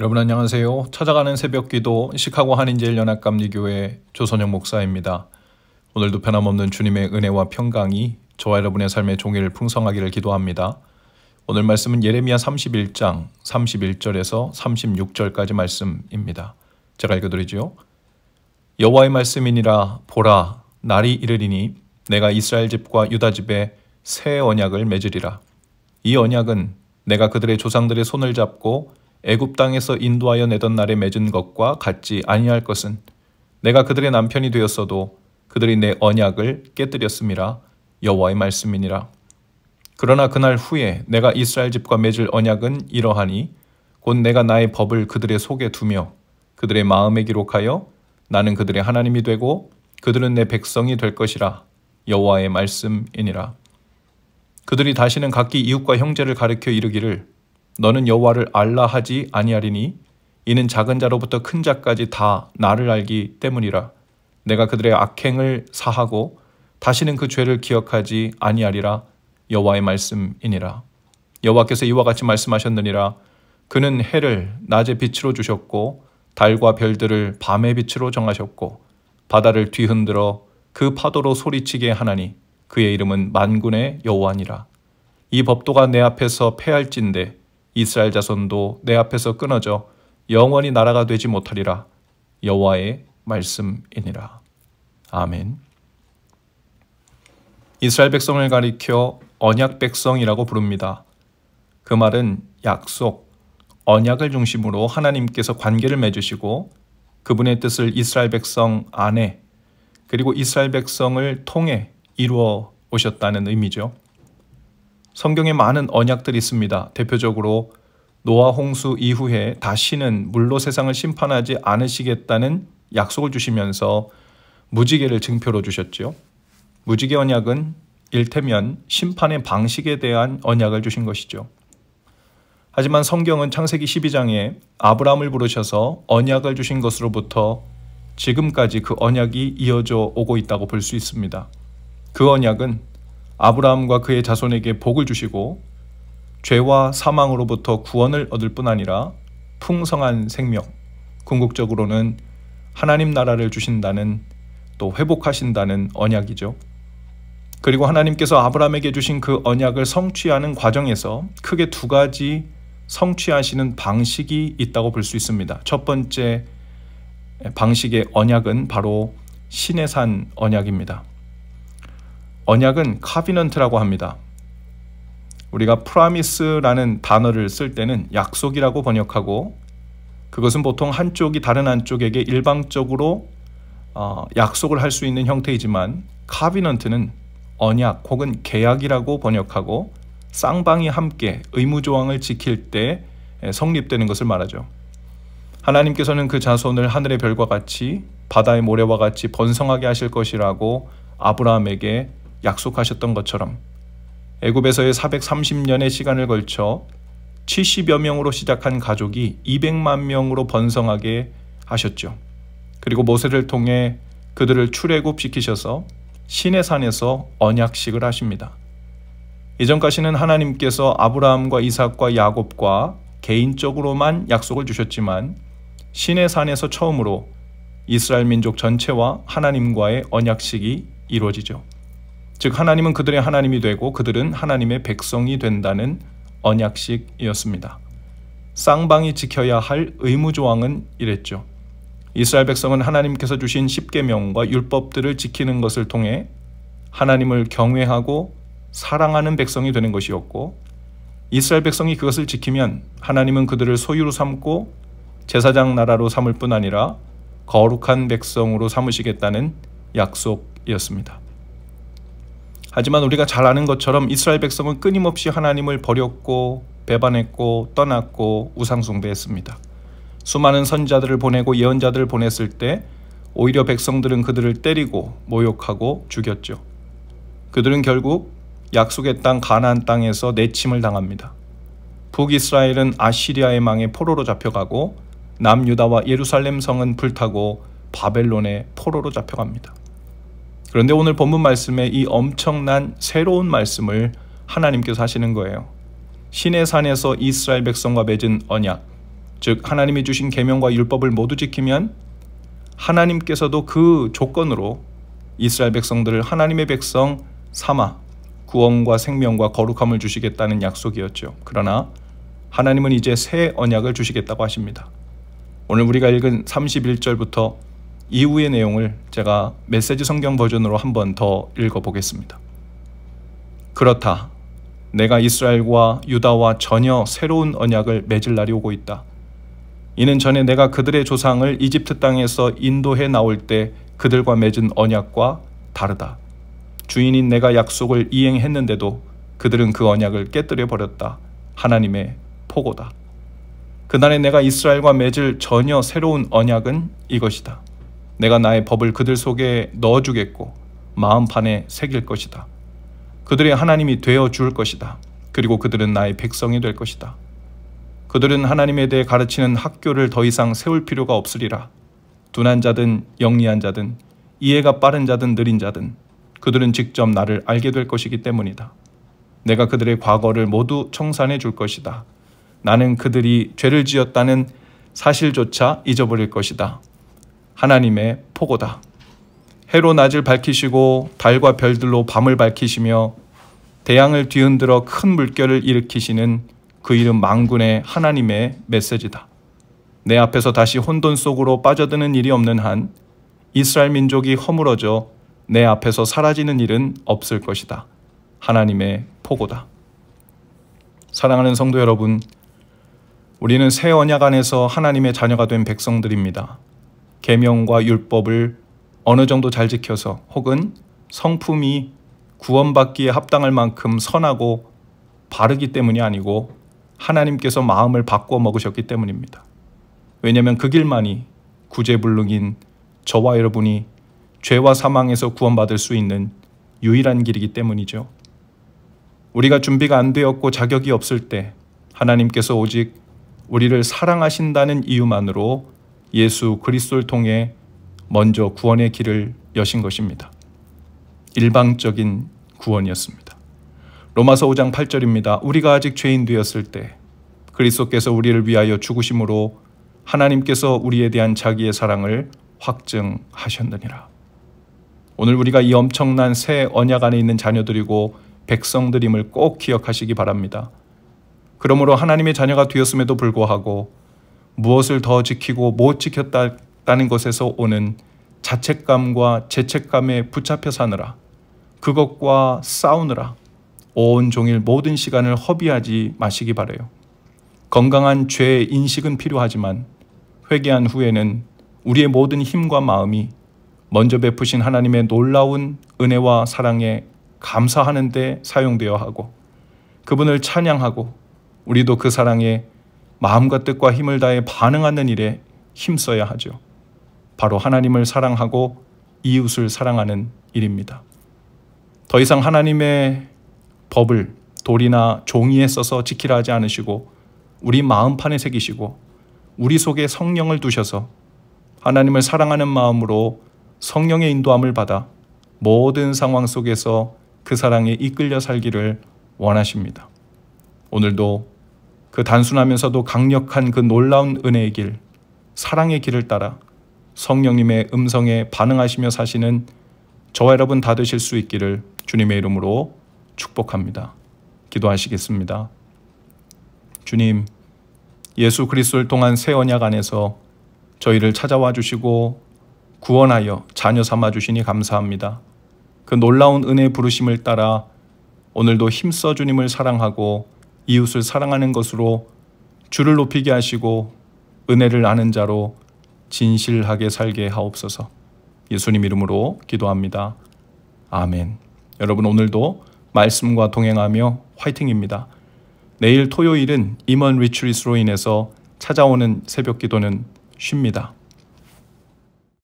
여러분 안녕하세요. 찾아가는 새벽기도 시카고 한인제일연합감리교회 조선영 목사입니다. 오늘도 변함없는 주님의 은혜와 평강이 저와 여러분의 삶의 종일 풍성하기를 기도합니다. 오늘 말씀은 예레미야 31장 31절에서 36절까지 말씀입니다. 제가 읽어드리죠. 여호와의 말씀이니라 보라 날이 이르리니 내가 이스라엘 집과 유다 집에 새 언약을 맺으리라. 이 언약은 내가 그들의 조상들의 손을 잡고 애굽 땅에서 인도하여 내던 날에 맺은 것과 같지 아니할 것은 내가 그들의 남편이 되었어도 그들이 내 언약을 깨뜨렸음이라 여호와의 말씀이니라. 그러나 그날 후에 내가 이스라엘 집과 맺을 언약은 이러하니 곧 내가 나의 법을 그들의 속에 두며 그들의 마음에 기록하여 나는 그들의 하나님이 되고 그들은 내 백성이 될 것이라 여호와의 말씀이니라. 그들이 다시는 각기 이웃과 형제를 가르켜 이르기를 너는 여호와를 알라 하지 아니하리니 이는 작은 자로부터 큰 자까지 다 나를 알기 때문이라 내가 그들의 악행을 사하고 다시는 그 죄를 기억하지 아니하리라 여호와의 말씀이니라 여호와께서 이와 같이 말씀하셨느니라 그는 해를 낮에 빛으로 주셨고 달과 별들을 밤의 빛으로 정하셨고 바다를 뒤흔들어 그 파도로 소리치게 하나니 그의 이름은 만군의 여호와니라 이 법도가 내 앞에서 패할진대 이스라엘 자손도 내 앞에서 끊어져 영원히 나라가 되지 못하리라 여호와의 말씀이니라. 아멘. 이스라엘 백성을 가리켜 언약 백성이라고 부릅니다. 그 말은 약속, 언약을 중심으로 하나님께서 관계를 맺으시고 그분의 뜻을 이스라엘 백성 안에 그리고 이스라엘 백성을 통해 이루어 오셨다는 의미죠. 성경에 많은 언약들이 있습니다. 대표적으로 노아 홍수 이후에 다시는 물로 세상을 심판하지 않으시겠다는 약속을 주시면서 무지개를 증표로 주셨지요. 무지개 언약은 일테면 심판의 방식에 대한 언약을 주신 것이죠. 하지만 성경은 창세기 12장에 아브라함을 부르셔서 언약을 주신 것으로부터 지금까지 그 언약이 이어져 오고 있다고 볼 수 있습니다. 그 언약은 아브라함과 그의 자손에게 복을 주시고 죄와 사망으로부터 구원을 얻을 뿐 아니라 풍성한 생명, 궁극적으로는 하나님 나라를 주신다는 또 회복하신다는 언약이죠. 그리고 하나님께서 아브라함에게 주신 그 언약을 성취하는 과정에서 크게 두 가지 성취하시는 방식이 있다고 볼 수 있습니다. 첫 번째 방식의 언약은 바로 신의 산 언약입니다. 언약은 카비넌트라고 합니다. 우리가 프라미스라는 단어를 쓸 때는 약속이라고 번역하고 그것은 보통 한쪽이 다른 한쪽에게 일방적으로 어, 약속을 할 수 있는 형태이지만 카비넌트는 언약 혹은 계약이라고 번역하고 쌍방이 함께 의무 조항을 지킬 때 성립되는 것을 말하죠. 하나님께서는 그 자손을 하늘의 별과 같이 바다의 모래와 같이 번성하게 하실 것이라고 아브라함에게 약속하셨던 것처럼 애굽에서의 430년의 시간을 걸쳐 70여 명으로 시작한 가족이 200만 명으로 번성하게 하셨죠. 그리고 모세를 통해 그들을 출애굽시키셔서 신의 산에서 언약식을 하십니다. 이전까지는 하나님께서 아브라함과 이삭과 야곱과 개인적으로만 약속을 주셨지만 신의 산에서 처음으로 이스라엘 민족 전체와 하나님과의 언약식이 이루어지죠. 즉 하나님은 그들의 하나님이 되고 그들은 하나님의 백성이 된다는 언약식이었습니다. 쌍방이 지켜야 할 의무 조항은 이랬죠. 이스라엘 백성은 하나님께서 주신 십계명과 율법들을 지키는 것을 통해 하나님을 경외하고 사랑하는 백성이 되는 것이었고 이스라엘 백성이 그것을 지키면 하나님은 그들을 소유로 삼고 제사장 나라로 삼을 뿐 아니라 거룩한 백성으로 삼으시겠다는 약속이었습니다. 하지만 우리가 잘 아는 것처럼 이스라엘 백성은 끊임없이 하나님을 버렸고 배반했고 떠났고 우상숭배했습니다. 수많은 선자들을 보내고 예언자들을 보냈을 때 오히려 백성들은 그들을 때리고 모욕하고 죽였죠. 그들은 결국 약속의 땅 가나안 땅에서 내침을 당합니다. 북이스라엘은 아시리아의 망에 포로로 잡혀가고 남유다와 예루살렘 성은 불타고 바벨론의 포로로 잡혀갑니다. 그런데 오늘 본문 말씀에 이 엄청난 새로운 말씀을 하나님께서 하시는 거예요. 신의 산에서 이스라엘 백성과 맺은 언약, 즉 하나님이 주신 계명과 율법을 모두 지키면 하나님께서도 그 조건으로 이스라엘 백성들을 하나님의 백성 삼아 구원과 생명과 거룩함을 주시겠다는 약속이었죠. 그러나 하나님은 이제 새 언약을 주시겠다고 하십니다. 오늘 우리가 읽은 31절부터 이후의 내용을 제가 메시지 성경 버전으로 한 번 더 읽어보겠습니다. 그렇다. 내가 이스라엘과 유다와 전혀 새로운 언약을 맺을 날이 오고 있다. 이는 전에 내가 그들의 조상을 이집트 땅에서 인도해 나올 때 그들과 맺은 언약과 다르다. 주인인 내가 약속을 이행했는데도 그들은 그 언약을 깨뜨려 버렸다. 하나님의 포고다. 그날에 내가 이스라엘과 맺을 전혀 새로운 언약은 이것이다. 내가 나의 법을 그들 속에 넣어주겠고 마음판에 새길 것이다. 그들의 하나님이 되어 줄 것이다. 그리고 그들은 나의 백성이 될 것이다. 그들은 하나님에 대해 가르치는 학교를 더 이상 세울 필요가 없으리라. 둔한 자든 영리한 자든 이해가 빠른 자든 느린 자든 그들은 직접 나를 알게 될 것이기 때문이다. 내가 그들의 과거를 모두 청산해 줄 것이다. 나는 그들이 죄를 지었다는 사실조차 잊어버릴 것이다. 하나님의 포고다. 해로 낮을 밝히시고 달과 별들로 밤을 밝히시며 대양을 뒤흔들어 큰 물결을 일으키시는 그 이름 망군의 하나님의 메시지다. 내 앞에서 다시 혼돈 속으로 빠져드는 일이 없는 한 이스라엘 민족이 허물어져 내 앞에서 사라지는 일은 없을 것이다. 하나님의 포고다. 사랑하는 성도 여러분, 우리는 새 언약 안에서 하나님의 자녀가 된 백성들입니다. 계명과 율법을 어느 정도 잘 지켜서 혹은 성품이 구원받기에 합당할 만큼 선하고 바르기 때문이 아니고 하나님께서 마음을 바꿔 먹으셨기 때문입니다. 왜냐하면 그 길만이 구제불능인 저와 여러분이 죄와 사망에서 구원받을 수 있는 유일한 길이기 때문이죠. 우리가 준비가 안 되었고 자격이 없을 때 하나님께서 오직 우리를 사랑하신다는 이유만으로 예수 그리스도를 통해 먼저 구원의 길을 여신 것입니다. 일방적인 구원이었습니다. 로마서 5장 8절입니다. 우리가 아직 죄인 되었을 때 그리스도께서 우리를 위하여 죽으심으로 하나님께서 우리에 대한 자기의 사랑을 확증하셨느니라. 오늘 우리가 이 엄청난 새 언약 안에 있는 자녀들이고 백성들임을 꼭 기억하시기 바랍니다. 그러므로 하나님의 자녀가 되었음에도 불구하고 무엇을 더 지키고 못 지켰다는 것에서 오는 자책감과 죄책감에 붙잡혀 사느라 그것과 싸우느라 온 종일 모든 시간을 허비하지 마시기 바래요. 건강한 죄의 인식은 필요하지만 회개한 후에는 우리의 모든 힘과 마음이 먼저 베푸신 하나님의 놀라운 은혜와 사랑에 감사하는 데 사용되어 하고 그분을 찬양하고 우리도 그 사랑에 마음과 뜻과 힘을 다해 반응하는 일에 힘써야 하죠. 바로 하나님을 사랑하고 이웃을 사랑하는 일입니다. 더 이상 하나님의 법을 돌이나 종이에 써서 지키라 하지 않으시고 우리 마음판에 새기시고 우리 속에 성령을 두셔서 하나님을 사랑하는 마음으로 성령의 인도함을 받아 모든 상황 속에서 그 사랑에 이끌려 살기를 원하십니다. 오늘도 그 단순하면서도 강력한 그 놀라운 은혜의 길, 사랑의 길을 따라 성령님의 음성에 반응하시며 사시는 저와 여러분 다 되실 수 있기를 주님의 이름으로 축복합니다. 기도하시겠습니다. 주님, 예수 그리스도를 통한 새 언약 안에서 저희를 찾아와 주시고 구원하여 자녀 삼아 주시니 감사합니다. 그 놀라운 은혜 부르심을 따라 오늘도 힘써 주님을 사랑하고 이웃을 사랑하는 것으로 주를 높이게 하시고 은혜를 아는 자로 진실하게 살게 하옵소서. 예수님 이름으로 기도합니다. 아멘. 여러분 오늘도 말씀과 동행하며 화이팅입니다. 내일 토요일은 임원 리트리스로 인해서 찾아오는 새벽 기도는 쉽니다.